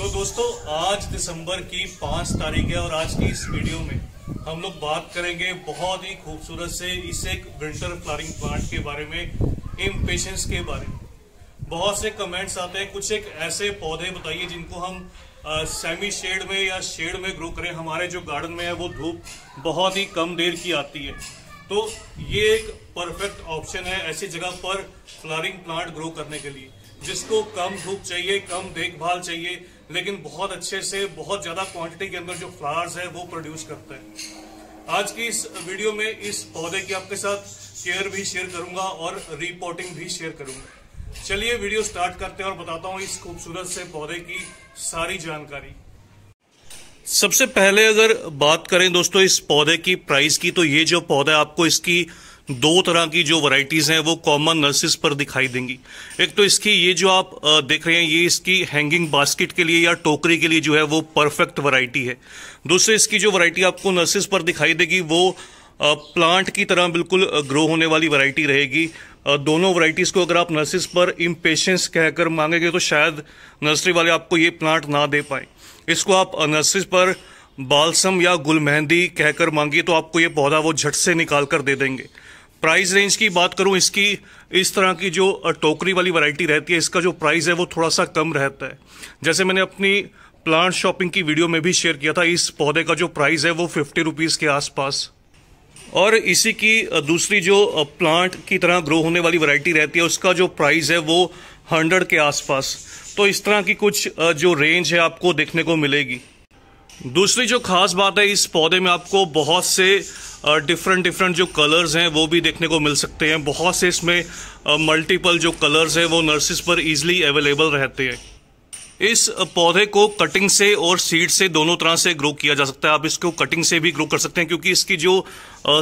तो दोस्तों आज दिसंबर की पांच तारीख है और आज की इस वीडियो में हम लोग बात करेंगे बहुत ही खूबसूरत से इस एक विंटर फ्लारिंग प्लांट के बारे में पेशेंस के बारे में बहुत से कमेंट्स आते हैं कुछ एक ऐसे पौधे बताइए जिनको हम आ, सेमी शेड में या शेड में ग्रो करें हमारे जो गार्डन में है वो धूप बहुत ही कम देर की आती है तो ये एक परफेक्ट ऑप्शन है ऐसी जगह पर फ्लारिंग प्लांट ग्रो करने के लिए जिसको कम धूप चाहिए कम देखभाल चाहिए लेकिन बहुत अच्छे से बहुत ज़्यादा क्वांटिटी के अंदर जो फ्लावर्स है वो प्रोड्यूस करता है आज की इस वीडियो में इस पौधे की आपके साथ केयर भी शेयर करूंगा और रिपोर्टिंग भी शेयर करूंगा चलिए वीडियो स्टार्ट करते हैं और बताता हूँ इस खूबसूरत से पौधे की सारी जानकारी सबसे पहले अगर बात करें दोस्तों इस पौधे की प्राइस की तो ये जो पौधा आपको इसकी दो तरह की जो वैरायटीज हैं वो कॉमन नर्सिस पर दिखाई देंगी एक तो इसकी ये जो आप देख रहे हैं ये इसकी हैंगिंग बास्केट के लिए या टोकरी के लिए जो है वो परफेक्ट वैरायटी है दूसरी इसकी जो वैरायटी आपको नर्सिस पर दिखाई देगी वो प्लांट की तरह बिल्कुल ग्रो होने वाली वैरायटी रहेगी दोनों वैरायटीज़ को अगर आप नर्सिस पर इम्पेशेंस कहकर मांगेंगे तो शायद नर्सरी वाले आपको ये प्लांट ना दे पाएं इसको आप नर्सिस पर बालसम या गुल मेहंदी कहकर मांगिए तो आपको ये पौधा वो झट से निकाल कर दे देंगे प्राइस रेंज की बात करूं इसकी इस तरह की जो टोकरी वाली वैरायटी रहती है इसका जो प्राइस है वो थोड़ा सा कम रहता है जैसे मैंने अपनी प्लांट शॉपिंग की वीडियो में भी शेयर किया था इस पौधे का जो प्राइस है वो फिफ्टी रुपीज़ के आसपास और इसी की दूसरी जो प्लांट की तरह ग्रो होने वाली वैरायटी रहती है उसका जो प्राइस है वो हंड्रेड के आसपास तो इस तरह की कुछ जो रेंज है आपको देखने को मिलेगी दूसरी जो खास बात है इस पौधे में आपको बहुत से डिफरेंट डिफरेंट जो कलर्स हैं वो भी देखने को मिल सकते हैं बहुत से इसमें मल्टीपल जो कलर्स हैं वो नर्सिस पर इजीली अवेलेबल रहते हैं इस पौधे को कटिंग से और सीड से दोनों तरह से ग्रो किया जा सकता है आप इसको कटिंग से भी ग्रो कर सकते हैं क्योंकि इसकी जो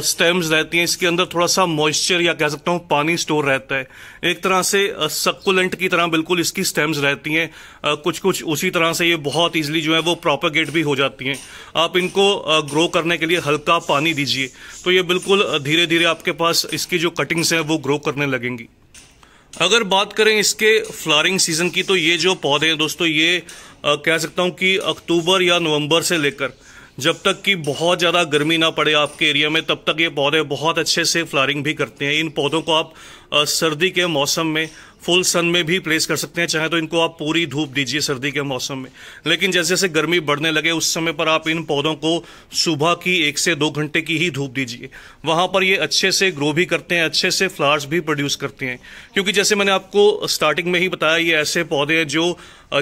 स्टेम्स रहती हैं इसके अंदर थोड़ा सा मॉइस्चर या कह सकता हूँ पानी स्टोर रहता है एक तरह से सक्कुलेंट की तरह बिल्कुल इसकी स्टेम्स रहती हैं कुछ कुछ उसी तरह से ये बहुत ईजिली जो है वो प्रोपागेट भी हो जाती हैं आप इनको ग्रो करने के लिए हल्का पानी दीजिए तो ये बिल्कुल धीरे धीरे आपके पास इसकी जो कटिंग्स हैं वो ग्रो करने लगेंगी अगर बात करें इसके फ्लारिंग सीजन की तो ये जो पौधे हैं दोस्तों ये आ, कह सकता हूँ कि अक्टूबर या नवंबर से लेकर जब तक कि बहुत ज़्यादा गर्मी ना पड़े आपके एरिया में तब तक ये पौधे बहुत अच्छे से फ्लारिंग भी करते हैं इन पौधों को आप आ, सर्दी के मौसम में फुल सन में भी प्लेस कर सकते हैं चाहे तो इनको आप पूरी धूप दीजिए सर्दी के मौसम में लेकिन जैसे जैसे गर्मी बढ़ने लगे उस समय पर आप इन पौधों को सुबह की एक से दो घंटे की ही धूप दीजिए वहाँ पर ये अच्छे से ग्रो भी करते हैं अच्छे से फ्लावर्स भी प्रोड्यूस करते हैं क्योंकि जैसे मैंने आपको स्टार्टिंग में ही बताया ये ऐसे पौधे हैं जो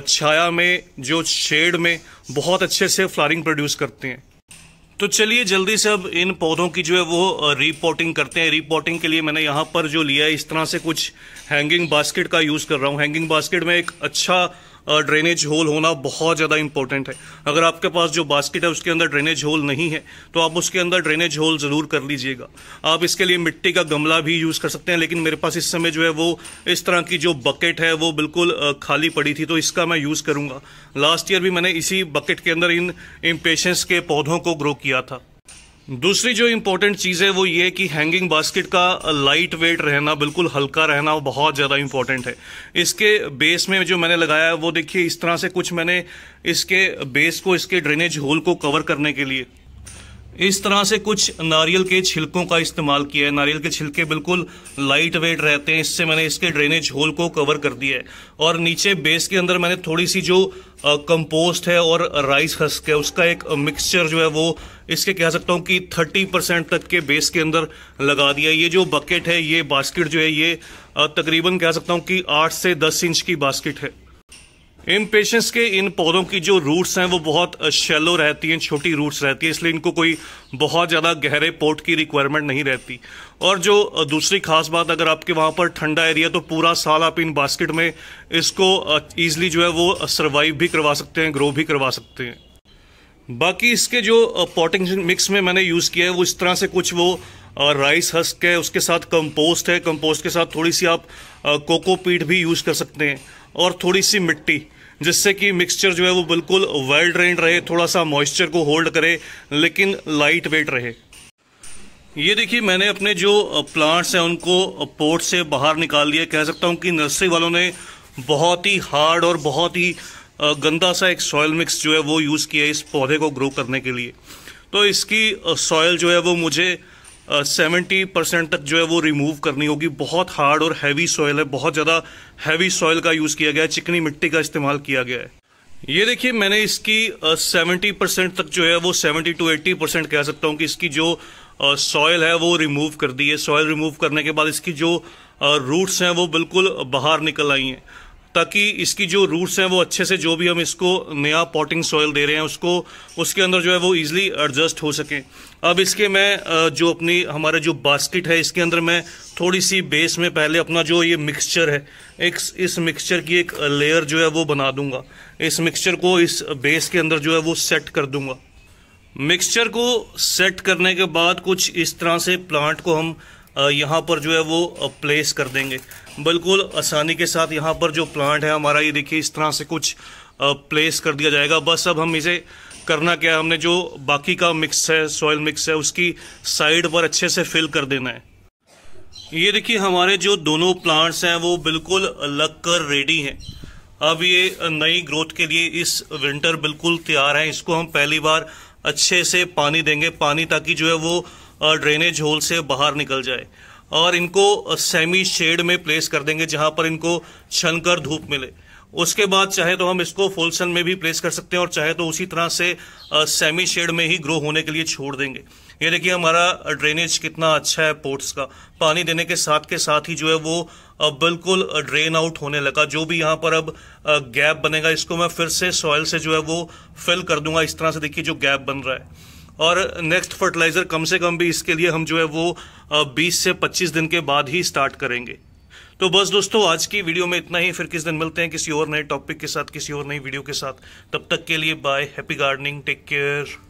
छाया में जो शेड में बहुत अच्छे से फ्लारिंग प्रोड्यूस करते हैं तो चलिए जल्दी से अब इन पौधों की जो है वो रिपोर्टिंग करते हैं रिपोर्टिंग के लिए मैंने यहाँ पर जो लिया है इस तरह से कुछ हैंगिंग बास्केट का यूज़ कर रहा हूँ हैंगिंग बास्केट में एक अच्छा ड्रेनेज होल होना बहुत ज़्यादा इंपॉर्टेंट है अगर आपके पास जो बास्केट है उसके अंदर ड्रेनेज होल नहीं है तो आप उसके अंदर ड्रेनेज होल ज़रूर कर लीजिएगा आप इसके लिए मिट्टी का गमला भी यूज़ कर सकते हैं लेकिन मेरे पास इस समय जो है वो इस तरह की जो बकेट है वो बिल्कुल खाली पड़ी थी तो इसका मैं यूज़ करूँगा लास्ट ईयर भी मैंने इसी बकेट के अंदर इन इम्पेशंस के पौधों को ग्रो किया था दूसरी जो इम्पोर्टेंट चीज़ है वो ये कि हैंगिंग बास्केट का लाइट वेट रहना बिल्कुल हल्का रहना वो बहुत ज़्यादा इम्पोर्टेंट है इसके बेस में जो मैंने लगाया है वो देखिए इस तरह से कुछ मैंने इसके बेस को इसके ड्रेनेज होल को कवर करने के लिए इस तरह से कुछ नारियल के छिलकों का इस्तेमाल किया है नारियल के छिलके बिल्कुल लाइट वेट रहते हैं इससे मैंने इसके ड्रेनेज होल को कवर कर दिया है और नीचे बेस के अंदर मैंने थोड़ी सी जो कंपोस्ट है और राइस हस्क है उसका एक मिक्सचर जो है वो इसके कह सकता हूँ कि 30 परसेंट तक के बेस के अंदर लगा दिया ये जो बकेट है ये बास्केट जो है ये तकरीबन कह सकता हूँ कि आठ से दस इंच की बास्केट है इन पेशेंट्स के इन पौधों की जो रूट्स हैं वो बहुत शेलो रहती हैं छोटी रूट्स रहती है इसलिए इनको कोई बहुत ज़्यादा गहरे पोर्ट की रिक्वायरमेंट नहीं रहती और जो दूसरी खास बात अगर आपके वहाँ पर ठंडा एरिया तो पूरा साल आप इन बास्केट में इसको ईजिली जो है वो सर्वाइव भी करवा सकते हैं ग्रो भी करवा सकते हैं बाकी इसके जो पॉटिंग मिक्स में मैंने यूज़ किया है वो इस तरह से कुछ वो राइस हस्क है उसके साथ कंपोस्ट है कंपोस्ट के साथ थोड़ी सी आप कोकोपीट भी यूज़ कर सकते हैं और थोड़ी सी मिट्टी जिससे कि मिक्सचर जो है वो बिल्कुल वेल ड्रेन रहे थोड़ा सा मॉइस्चर को होल्ड करे लेकिन लाइट वेट रहे ये देखिए मैंने अपने जो प्लांट्स हैं उनको पोर्ट से बाहर निकाल दिया कह सकता हूँ कि नर्सरी वालों ने बहुत ही हार्ड और बहुत ही गंदा सा एक सॉयल मिक्स जो है वो यूज़ किया इस पौधे को ग्रो करने के लिए तो इसकी सॉयल जो है वो मुझे सेवेंटी परसेंट तक जो है वो रिमूव करनी होगी बहुत हार्ड और हैवी सॉयल है बहुत ज़्यादा हैवी सॉयल का यूज़ किया गया है चिकनी मिट्टी का इस्तेमाल किया गया है ये देखिए मैंने इसकी सेवेंटी uh, परसेंट तक जो है वो सेवेंटी टू एट्टी परसेंट कह सकता हूँ कि इसकी जो सॉयल uh, है वो रिमूव कर दी है सॉयल रिमूव करने के बाद इसकी जो रूट्स uh, हैं वो बिल्कुल बाहर निकल आई हैं ताकि इसकी जो रूट्स हैं वो अच्छे से जो भी हम इसको नया पॉटिंग सॉयल दे रहे हैं उसको उसके अंदर जो है वो ईजिली एडजस्ट हो सकें अब इसके मैं जो अपनी हमारा जो बास्केट है इसके अंदर मैं थोड़ी सी बेस में पहले अपना जो ये मिक्सचर है एक इस मिक्सचर की एक लेयर जो है वो बना दूंगा इस मिक्सचर को इस बेस के अंदर जो है वो सेट कर दूंगा मिक्सचर को सेट करने के बाद कुछ इस तरह से प्लांट को हम यहाँ पर जो है वो प्लेस कर देंगे बिल्कुल आसानी के साथ यहाँ पर जो प्लांट है हमारा ये देखिए इस तरह से कुछ प्लेस कर दिया जाएगा बस अब हम इसे करना क्या है हमने जो बाकी का मिक्स है सॉयल मिक्स है उसकी साइड पर अच्छे से फिल कर देना है ये देखिए हमारे जो दोनों प्लांट्स हैं वो बिल्कुल लग कर रेडी हैं अब ये नई ग्रोथ के लिए इस विंटर बिल्कुल तैयार हैं इसको हम पहली बार अच्छे से पानी देंगे पानी ताकि जो है वो ड्रेनेज होल से बाहर निकल जाए और इनको सेमी शेड में प्लेस कर देंगे जहां पर इनको छनकर धूप मिले उसके बाद चाहे तो हम इसको फुल सन में भी प्लेस कर सकते हैं और चाहे तो उसी तरह से सेमी शेड में ही ग्रो होने के लिए छोड़ देंगे ये देखिए हमारा ड्रेनेज कितना अच्छा है पोर्ट्स का पानी देने के साथ के साथ ही जो है वो बिल्कुल ड्रेन आउट होने लगा जो भी यहाँ पर अब गैप बनेगा इसको मैं फिर से सॉयल से जो है वो फिल कर दूंगा इस तरह से देखिए जो गैप बन रहा है और नेक्स्ट फर्टिलाइजर कम से कम भी इसके लिए हम जो है वो 20 से 25 दिन के बाद ही स्टार्ट करेंगे तो बस दोस्तों आज की वीडियो में इतना ही फिर किस दिन मिलते हैं किसी और नए टॉपिक के साथ किसी और नई वीडियो के साथ तब तक के लिए bye happy gardening take care